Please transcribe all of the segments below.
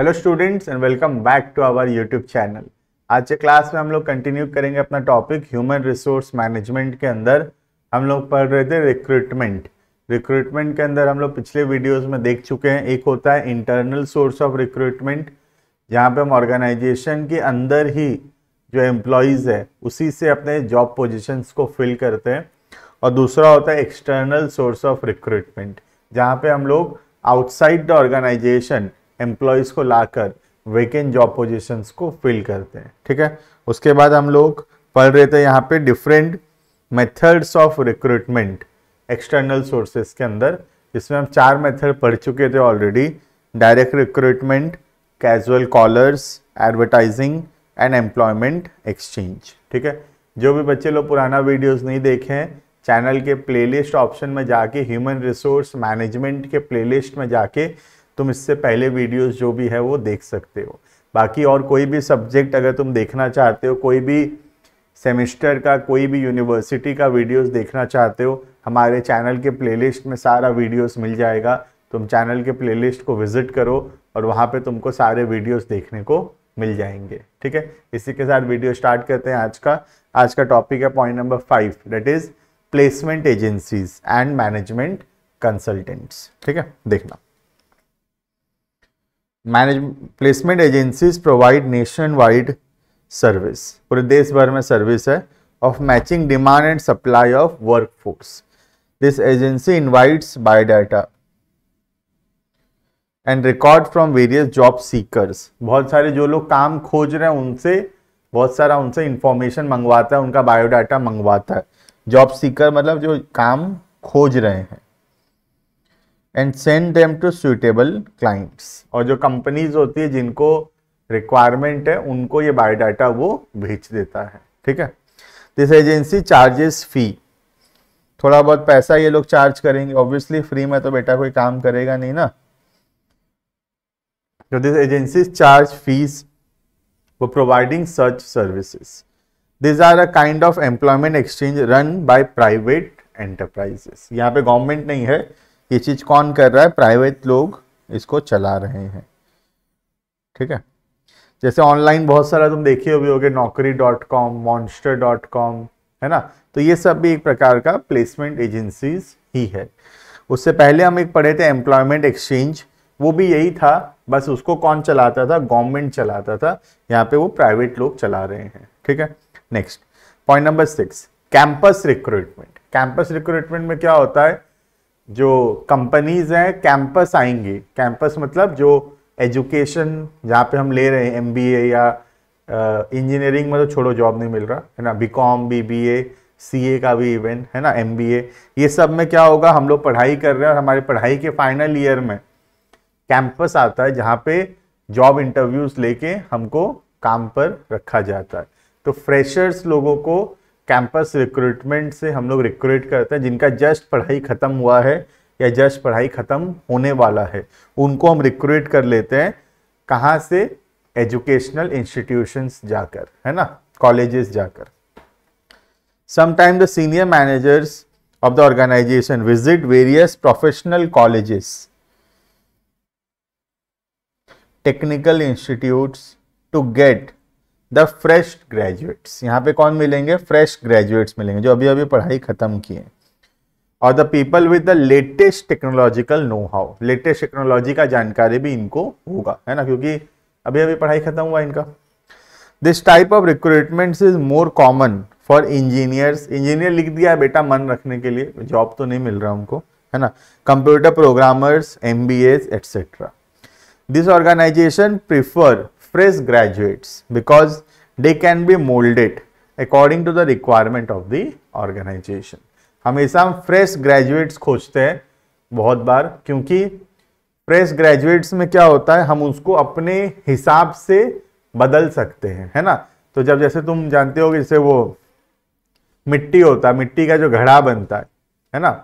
Hello students and welcome back to our YouTube channel आज के class में हम लोग कंटिन्यू करेंगे अपना टॉपिक ह्यूमन रिसोर्स मैनेजमेंट के अंदर हम लोग पढ़ रहे थे रिक्रूटमेंट रिक्रूटमेंट के अंदर हम लोग पिछले वीडियोस में देख चुके हैं एक होता है इंटरनल सोर्स ऑफ रिक्रूटमेंट जहाँ पर हम ऑर्गेनाइजेशन के अंदर ही जो एम्प्लॉयज़ है उसी से अपने जॉब पोजिशंस को फिल करते हैं और दूसरा होता है एक्सटर्नल सोर्स ऑफ रिक्रूटमेंट जहाँ पर हम लोग आउटसाइड द ऑर्गेनाइजेशन एम्प्लॉयज़ को लाकर वेकेंट जॉब पोजीशंस को फिल करते हैं ठीक है उसके बाद हम लोग पढ़ रहे थे यहाँ पे different methods of recruitment external sources के अंदर इसमें हम चार मेथड पढ़ चुके थे already direct recruitment casual callers advertising and employment exchange ठीक है जो भी बच्चे लोग पुराना वीडियोस नहीं देखे हैं चैनल के प्लेलिस्ट ऑप्शन में जाके ह्यूमन रिसोर्स मैनेजमेंट के प्लेलिस्ट में जाके तुम इससे पहले वीडियोस जो भी है वो देख सकते हो बाकी और कोई भी सब्जेक्ट अगर तुम देखना चाहते हो कोई भी सेमेस्टर का कोई भी यूनिवर्सिटी का वीडियोस देखना चाहते हो हमारे चैनल के प्लेलिस्ट में सारा वीडियोस मिल जाएगा तुम चैनल के प्लेलिस्ट को विज़िट करो और वहाँ पे तुमको सारे वीडियोस देखने को मिल जाएंगे ठीक है इसी के साथ वीडियो स्टार्ट करते हैं आज का आज का टॉपिक है point number five that is placement agencies and management consultants ठीक है देखना manage placement agencies provide nationwide service पूरे देश भर में सर्विस है of matching demand and supply of workforce this agency invites data and record from various job seekers बहुत सारे जो लोग काम खोज रहे हैं उनसे बहुत सारा उनसे इंफॉर्मेशन मंगवाता है उनका बायोडाटा मंगवाता है जॉब सीकर मतलब जो काम खोज रहे हैं and send them to suitable clients और जो कंपनीज होती है जिनको रिक्वायरमेंट है उनको ये बायोडाटा वो भेज देता है ठीक है दिस एजेंसी चार्जेस फी थोड़ा बहुत पैसा ये लोग चार्ज करेंगे ऑब्वियसली फ्री में तो बेटा कोई काम करेगा नहीं ना तो दिस एजेंसी चार्ज फीस वो providing search services this are a kind of employment exchange run by private enterprises यहाँ पे गवर्नमेंट नहीं है ये चीज़ कौन कर रहा है प्राइवेट लोग इसको चला रहे हैं ठीक है जैसे ऑनलाइन बहुत सारा तुम देखे हो भी होगे Naukri dot com Monster dot com है ना तो ये सब भी एक प्रकार का प्लेसमेंट एजेंसीज ही है उससे पहले हम एक पढ़े थे एम्प्लॉयमेंट एक्सचेंज वो भी यही था बस उसको कौन चलाता था गवर्नमेंट चलाता था यहाँ पे वो प्राइवेट लोग चला रहे हैं ठीक है next point number six campus recruitment campus recruitment में क्या होता है जो कंपनीज हैं कैंपस आएंगी कैंपस मतलब जो एजुकेशन जहाँ पे हम ले रहे हैं एम या इंजीनियरिंग में तो छोड़ो जॉब नहीं मिल रहा है ना B com B B A C A का भी इवेंट है ना एम बी ए ये सब में क्या होगा हम लोग पढ़ाई कर रहे हैं और हमारे पढ़ाई के फाइनल ईयर में कैंपस आता है जहाँ पे जॉब इंटरव्यूज लेके हमको काम पर रखा जाता है तो फ्रेशर्स लोगों को कैंपस रिक्रूटमेंट से हम लोग रिक्रूट करते हैं जिनका जस्ट पढ़ाई ख़त्म हुआ है या जस्ट पढ़ाई ख़त्म होने वाला है उनको हम रिक्रूट कर लेते हैं कहाँ से एजुकेशनल इंस्टीट्यूशंस जाकर है ना कॉलेज जाकर समाइम the senior managers of the organization visit various professional colleges technical institutes to get the fresh graduates यहाँ पे कौन मिलेंगे फ्रेश ग्रेजुएट्स मिलेंगे जो अभी अभी पढ़ाई खत्म किए और the people with the latest technological know how latest technology का जानकारी भी इनको होगा है ना क्योंकि अभी अभी पढ़ाई खत्म हुआ इनका this type of recruitments is more common for engineers engineer लिख दिया है बेटा मन रखने के लिए जॉब तो नहीं मिल रहा उनको है ना computer programmers M B S etcetera this organization prefer fresh graduates because they can be molded according to the requirement of the organization. हमेशा हम फ्रेश ग्रेजुएट्स खोजते हैं बहुत बार क्योंकि फ्रेश ग्रेजुएट्स में क्या होता है हम उसको अपने हिसाब से बदल सकते हैं है ना तो जब जैसे तुम जानते हो जैसे वो मिट्टी होता है मिट्टी का जो घड़ा बनता है है ना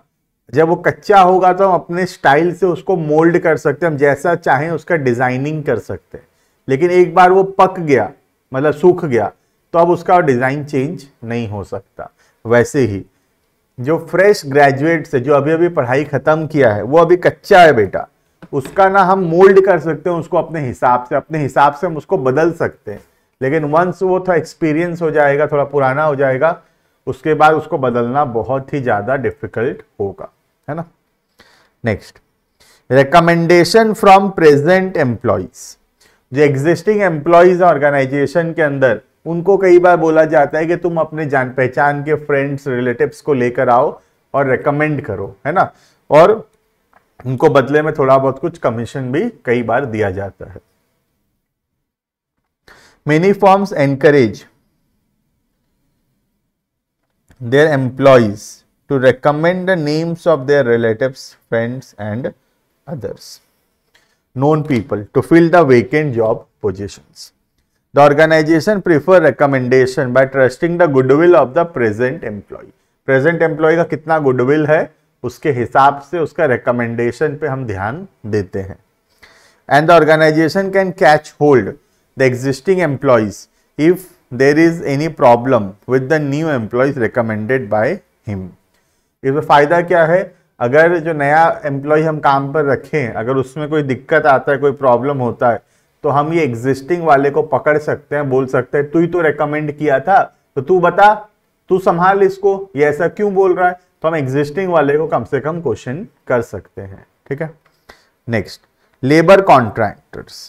जब वो कच्चा होगा तो हम अपने स्टाइल से उसको मोल्ड कर सकते हैं हम जैसा चाहें उसका डिजाइनिंग कर सकते हैं लेकिन एक बार वो पक गया मतलब सूख गया तो अब उसका डिज़ाइन चेंज नहीं हो सकता वैसे ही जो फ्रेश ग्रेजुएट से जो अभी अभी पढ़ाई ख़त्म किया है वो अभी कच्चा है बेटा उसका ना हम मोल्ड कर सकते हैं उसको अपने हिसाब से अपने हिसाब से हम उसको बदल सकते हैं लेकिन वंस वो थोड़ा एक्सपीरियंस हो जाएगा थोड़ा पुराना हो जाएगा उसके बाद उसको बदलना बहुत ही ज़्यादा डिफिकल्ट होगा है ना next recommendation from present employees जो एग्जिस्टिंग एम्प्लॉयज हैं ऑर्गेनाइजेशन के अंदर उनको कई बार बोला जाता है कि तुम अपने जान पहचान के फ्रेंड्स रिलेटिव्स को लेकर आओ और रिकमेंड करो है ना और उनको बदले में थोड़ा बहुत कुछ कमीशन भी कई बार दिया जाता है many forms encourage their employees to recommend the names of their relative friends and others known people to fill the vacant job positions. The organization prefer recommendation by trusting the goodwill of the present employee. Present employee का कितना goodwill है उसके हिसाब से उसका recommendation पे हम ध्यान देते हैं And the organization can catch hold the existing employees if there is any problem with the new employees recommended by him. इसमें फायदा क्या है अगर जो नया एम्प्लॉय हम काम पर रखें अगर उसमें कोई दिक्कत आता है कोई प्रॉब्लम होता है तो हम ये एग्जिस्टिंग वाले को पकड़ सकते हैं बोल सकते हैं तू ही तो रेकमेंड किया था तो तू बता तू संभाल इसको ये ऐसा क्यों बोल रहा है तो हम एग्जिस्टिंग वाले को कम से कम क्वेश्चन कर सकते हैं ठीक है next labour contractors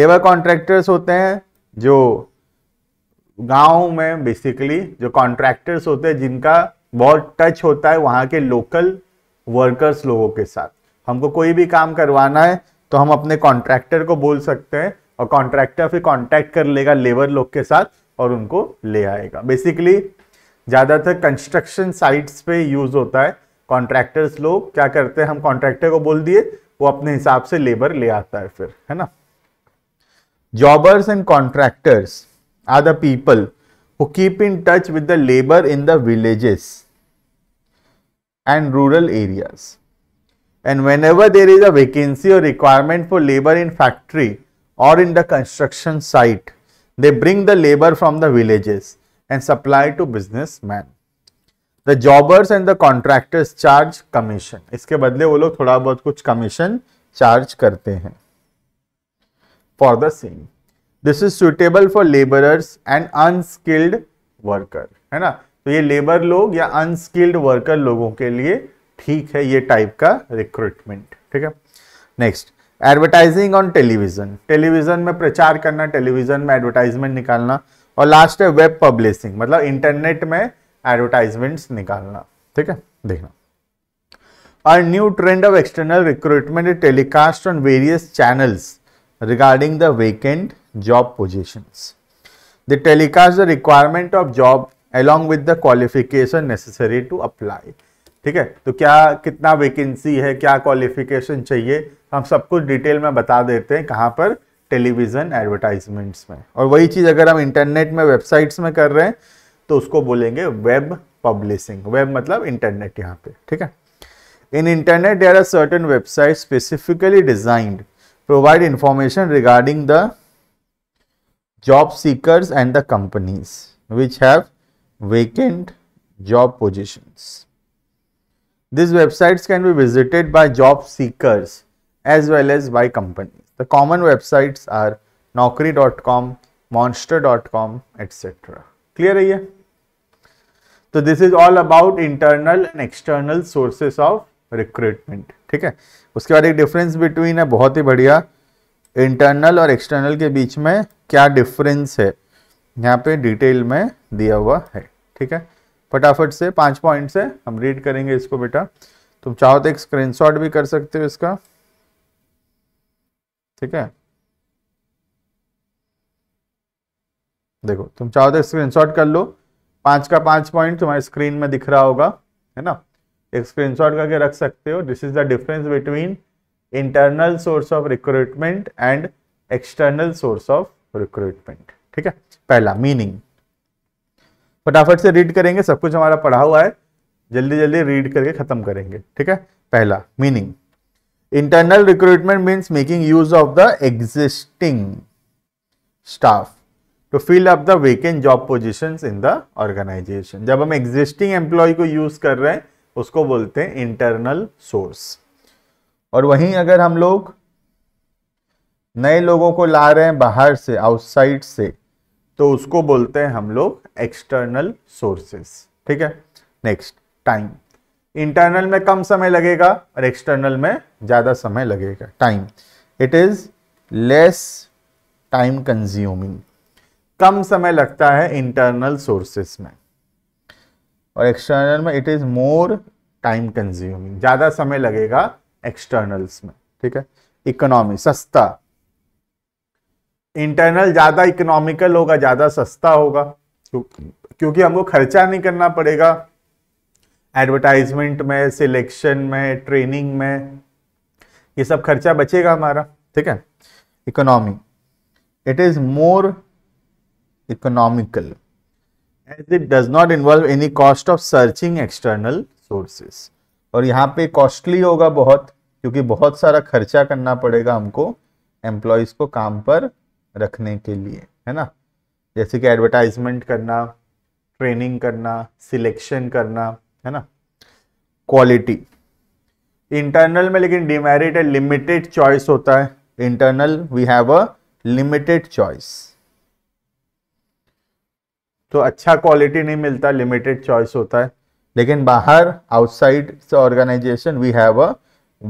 labour contractors होते हैं जो गांव में बेसिकली जो कॉन्ट्रैक्टर्स होते हैं जिनका बहुत टच होता है वहां के लोकल वर्कर्स लोगों के साथ हमको कोई भी काम करवाना है तो हम अपने कॉन्ट्रैक्टर को बोल सकते हैं और कॉन्ट्रैक्टर फिर कॉन्टैक्ट कर लेगा लेबर लोग के साथ और उनको ले आएगा बेसिकली ज़्यादातर कंस्ट्रक्शन साइट्स पे यूज़ होता है कॉन्ट्रैक्टर्स लोग क्या करते हैं हम कॉन्ट्रैक्टर को बोल दिए वो अपने हिसाब से लेबर ले आता है फिर है ना jobbers and contractors are the people who keep in touch with the labour in the villages and rural areas. And whenever there is a vacancy or requirement for labor in factory or in the construction site, they bring the labor from the villages and supply to businessmen. The jobbers and the contractors charge commission. इसके बदले वो लोग थोड़ा बहुत कुछ commission charge करते for the same. This is suitable for laborers and unskilled worker. है तो ये लेबर लोग या अनस्किल्ड वर्कर लोगों के लिए ठीक है ये टाइप का रिक्रूटमेंट ठीक है next advertising on television television में प्रचार करना टेलीविजन में एडवर्टाइजमेंट निकालना और लास्ट है वेब पब्लिशिंग मतलब इंटरनेट में एडवर्टाइजमेंट्स निकालना ठीक है देखना और new trend of external recruitment telecast on various channels regarding the vacant job position the telecast the requirement of job along with the qualification necessary to apply ठीक है तो क्या कितना वैकेंसी है क्या क्वालिफिकेशन चाहिए हम सब कुछ डिटेल में बता देते हैं कहाँ पर टेलीविजन एडवर्टाइजमेंट्स में और वही चीज़ अगर हम इंटरनेट में वेबसाइट्स में कर रहे हैं तो उसको बोलेंगे वेब पब्लिशिंग वेब मतलब इंटरनेट यहाँ पे ठीक है in internet there are certain website specifically designed provide information regarding the job seeker and the companies which have vacant job positions. These websites can be visited by job seekers as well as by companies. The common websites are naukri.com, monster.com, etc. Clear है ये? तो this is all about internal and external sources of recruitment ठीक है उसके बाद एक difference between है बहुत ही बढ़िया इंटरनल और एक्सटर्नल के बीच में क्या डिफरेंस है यहाँ पे डिटेल में दिया हुआ है ठीक है फटाफट से पांच पॉइंट से हम रीड करेंगे इसको बेटा तुम चाहो तो एक स्क्रीनशॉट भी कर सकते हो इसका ठीक है देखो तुम चाहो तो स्क्रीनशॉट कर लो पांच का पांच पॉइंट तुम्हारे स्क्रीन में दिख रहा होगा है ना एक स्क्रीनशॉट करके रख सकते हो this is the difference between internal source of recruitment and external source of recruitment ठीक है पहला मीनिंग फटाफट से रीड करेंगे सब कुछ हमारा पढ़ा हुआ है जल्दी जल्दी रीड करके खत्म करेंगे ठीक है पहला meaning internal recruitment means making use of the existing staff to fill up the vacant job position in the organisation जब हम एग्जिस्टिंग एम्प्लॉय को यूज कर रहे हैं उसको बोलते हैं इंटरनल सोर्स और वहीं अगर हम लोग नए लोगों को ला रहे हैं बाहर से आउटसाइड से तो उसको बोलते हैं हम लोग एक्सटर्नल सोर्सेस ठीक है नेक्स्ट टाइम इंटरनल में कम समय लगेगा और एक्सटर्नल में ज़्यादा समय लगेगा time it is less time consuming कम समय लगता है इंटरनल सोर्सेस में और एक्सटर्नल में it is more time consuming ज़्यादा समय लगेगा एक्सटर्नल्स में ठीक है इकोनॉमी सस्ता इंटरनल ज़्यादा इकोनॉमिकल होगा ज़्यादा सस्ता होगा तो क्योंकि हमको खर्चा नहीं करना पड़ेगा एडवर्टाइजमेंट में सिलेक्शन में ट्रेनिंग में ये सब खर्चा बचेगा हमारा ठीक है economy it is more economical as it does not involve any cost of searching external sources और यहाँ पे कॉस्टली होगा बहुत क्योंकि बहुत सारा खर्चा करना पड़ेगा हमको एम्प्लॉयज़ को काम पर रखने के लिए है ना जैसे कि एडवर्टाइजमेंट करना ट्रेनिंग करना सिलेक्शन करना है ना क्वालिटी इंटरनल में लेकिन डिमेरिट है लिमिटेड चॉइस होता है internal we have a limited choice तो अच्छा क्वालिटी नहीं मिलता लिमिटेड चॉइस होता है लेकिन बाहर outside organisation we have a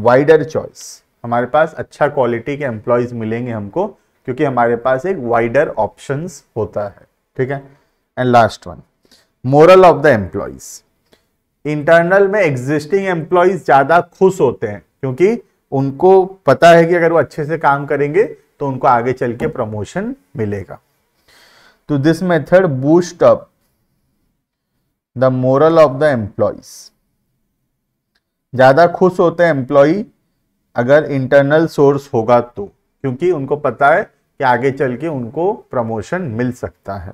wider choice हमारे पास अच्छा क्वालिटी के एम्प्लॉयज मिलेंगे हमको क्योंकि हमारे पास एक वाइडर ऑप्शन होता है ठीक है and last one morale of the employees internal में एग्जिस्टिंग एम्प्लॉयज ज़्यादा खुश होते हैं क्योंकि उनको पता है कि अगर वो अच्छे से काम करेंगे तो उनको आगे चल के प्रमोशन मिलेगा तो this method boost up the morale of the employees ज़्यादा खुश होते हैं एम्प्लॉय अगर इंटरनल सोर्स होगा तो क्योंकि उनको पता है कि आगे चल के उनको प्रमोशन मिल सकता है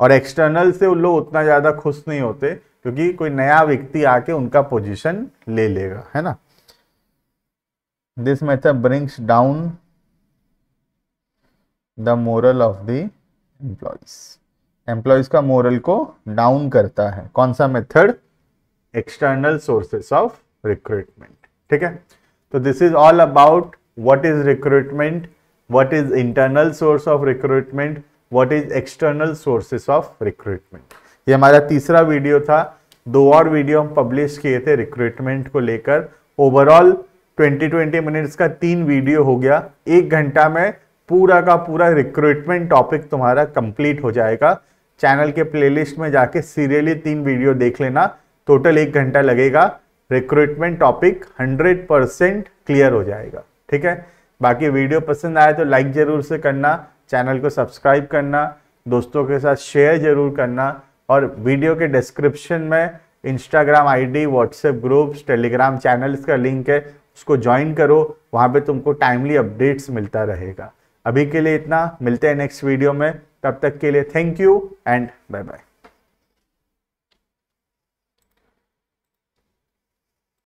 और एक्सटर्नल से उन लोग उतना ज़्यादा खुश नहीं होते क्योंकि कोई नया व्यक्ति आके उनका पोजीशन ले लेगा है ना this method brings down the morale of the employees employees का मोरल को डाउन करता है कौन सा method external sources of recruitment ठीक है तो this is all about what is recruitment what is internal source of recruitment what is external sources of recruitment ये हमारा तीसरा वीडियो था दो और वीडियो हम पब्लिश किए थे रिक्रूटमेंट को लेकर ओवरऑल 2020 मिनट्स का तीन वीडियो हो गया एक घंटा में पूरा का पूरा रिक्रूटमेंट टॉपिक तुम्हारा कंप्लीट हो जाएगा चैनल के प्लेलिस्ट में जाके सीरियली तीन वीडियो देख लेना टोटल एक घंटा लगेगा रिक्रूटमेंट टॉपिक 100 परसेंट क्लियर हो जाएगा ठीक है बाकी वीडियो पसंद आए तो लाइक ज़रूर से करना चैनल को सब्सक्राइब करना दोस्तों के साथ शेयर ज़रूर करना और वीडियो के डिस्क्रिप्शन में Instagram ID WhatsApp groups Telegram channels का लिंक है उसको ज्वाइन करो वहाँ पे तुमको टाइमली अपडेट्स मिलता रहेगा अभी के लिए इतना मिलते हैं नेक्स्ट वीडियो में तब तक के लिए thank you and bye bye